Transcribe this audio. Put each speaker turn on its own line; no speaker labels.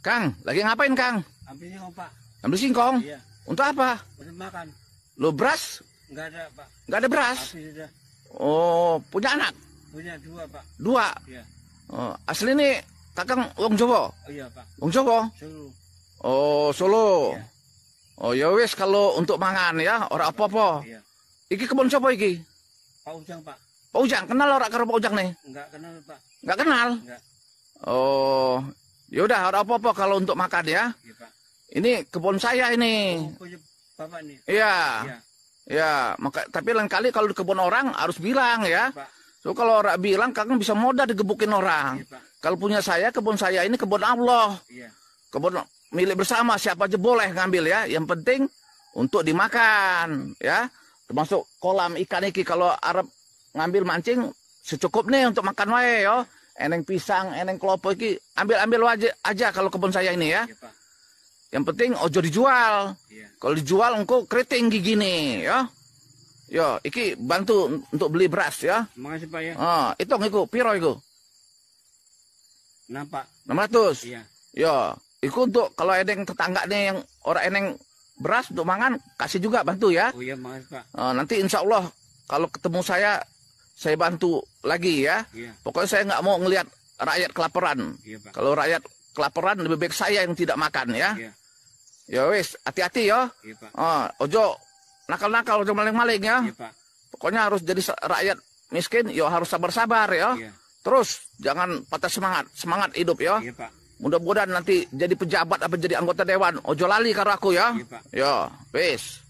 Kang, lagi ngapain Kang? Ambil singkong Pak. Ambil singkong? Iya. Untuk apa? Untuk makan. Lo beras? Enggak ada Pak. Enggak ada beras? Oh, punya anak? Punya dua Pak. Dua? Iya. Oh, asli ini kakang Wong Jowo? Oh, iya Pak. Wong Jowo? Solo. Oh, Solo. Iya. Oh ya wis kalau untuk mangan ya, orang iya. apa-apa. Iya. Iki kebun siapa iki? Pak Ujang, Pak. Pak Ujang, kenal orang karo Pak Ujang nih? Enggak kenal, Pak. Enggak kenal? Enggak. Oh, Ya udah, apa-apa kalau untuk makan ya. Iya, ini kebun saya ini. Oh, Iya. Ya. tapi lain kali kalau di kebun orang harus bilang ya. ya so kalau orang bilang kakak bisa modal digebukin orang. Ya, kalau punya saya kebun saya ini kebun Allah. Ya. Kebun milik bersama siapa aja boleh ngambil ya. Yang penting untuk dimakan ya. Termasuk kolam ikan iki kalau Arab ngambil mancing secukup nih untuk makan wae yo eneng pisang, eneng kelopo iki ambil-ambil aja, aja kalau kebun saya ini ya. ya Yang penting ojo dijual. Ya. Kalau dijual engko keriting gini ya. Yo, iki bantu untuk beli beras ya. Makasih Pak ya. Oh, itu iku piro iku? Napa? 600. Iya. Yo, iku untuk kalau eneng nih yang orang eneng beras untuk mangan kasih juga bantu ya. Oh iya makasih Pak. Oh, nanti insya Allah kalau ketemu saya saya bantu lagi ya. Yeah. Pokoknya saya nggak mau ngelihat rakyat kelaparan. Yeah, Kalau rakyat kelaparan lebih baik saya yang tidak makan ya. Yeah. Ya wis, hati-hati ya. Yeah, iya, Oh, ojo nakal-nakal, ojo maling-maling ya. Yeah, Pokoknya harus jadi rakyat miskin, yo ya harus sabar-sabar ya. Yeah. Terus jangan patah semangat, semangat hidup ya. Yeah, Mudah-mudahan nanti jadi pejabat atau jadi anggota dewan. Ojo lali karaku ya. Yeah, Ya, wis.